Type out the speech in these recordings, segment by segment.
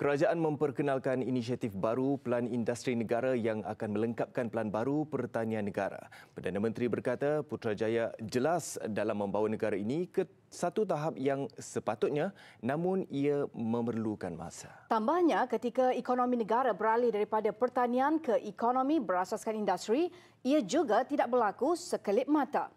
Kerajaan memperkenalkan inisiatif baru Pelan Industri Negara yang akan melengkapkan Pelan Baru Pertanian Negara. Perdana Menteri berkata Putrajaya jelas dalam membawa negara ini ke satu tahap yang sepatutnya namun ia memerlukan masa. Tambahnya ketika ekonomi negara beralih daripada pertanian ke ekonomi berasaskan industri, ia juga tidak berlaku sekelip mata.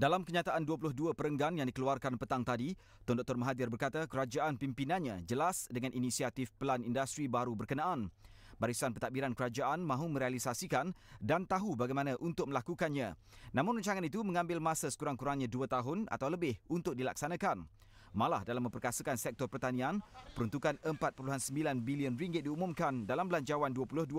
Dalam kenyataan 22 perenggan yang dikeluarkan petang tadi, Tun Dr. Mahathir berkata kerajaan pimpinannya jelas dengan inisiatif pelan industri baru berkenaan. Barisan pentadbiran kerajaan mahu merealisasikan dan tahu bagaimana untuk melakukannya. Namun rancangan itu mengambil masa sekurang-kurangnya dua tahun atau lebih untuk dilaksanakan. Malah dalam memperkasakan sektor pertanian, peruntukan 4.9 bilion ringgit diumumkan dalam belanjawan 2020.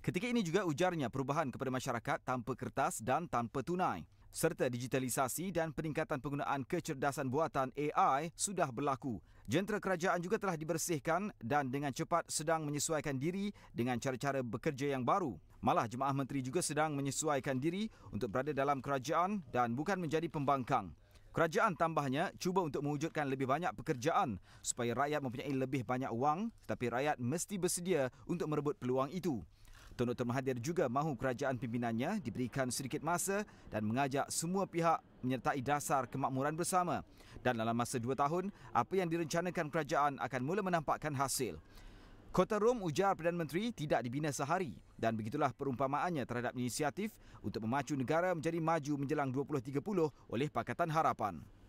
Ketika ini juga ujarnya perubahan kepada masyarakat tanpa kertas dan tanpa tunai serta digitalisasi dan peningkatan penggunaan kecerdasan buatan AI sudah berlaku. Jentera kerajaan juga telah dibersihkan dan dengan cepat sedang menyesuaikan diri dengan cara-cara bekerja yang baru. Malah jemaah menteri juga sedang menyesuaikan diri untuk berada dalam kerajaan dan bukan menjadi pembangkang. Kerajaan tambahnya cuba untuk mewujudkan lebih banyak pekerjaan supaya rakyat mempunyai lebih banyak wang tapi rakyat mesti bersedia untuk merebut peluang itu. Tun Dr Mahathir juga mahu kerajaan pimpinannya diberikan sedikit masa dan mengajak semua pihak menyertai dasar kemakmuran bersama. Dan dalam masa dua tahun, apa yang direncanakan kerajaan akan mula menampakkan hasil. Kota Rom ujar Perdana Menteri tidak dibina sehari dan begitulah perumpamaannya terhadap inisiatif untuk memacu negara menjadi maju menjelang 2030 oleh Pakatan Harapan.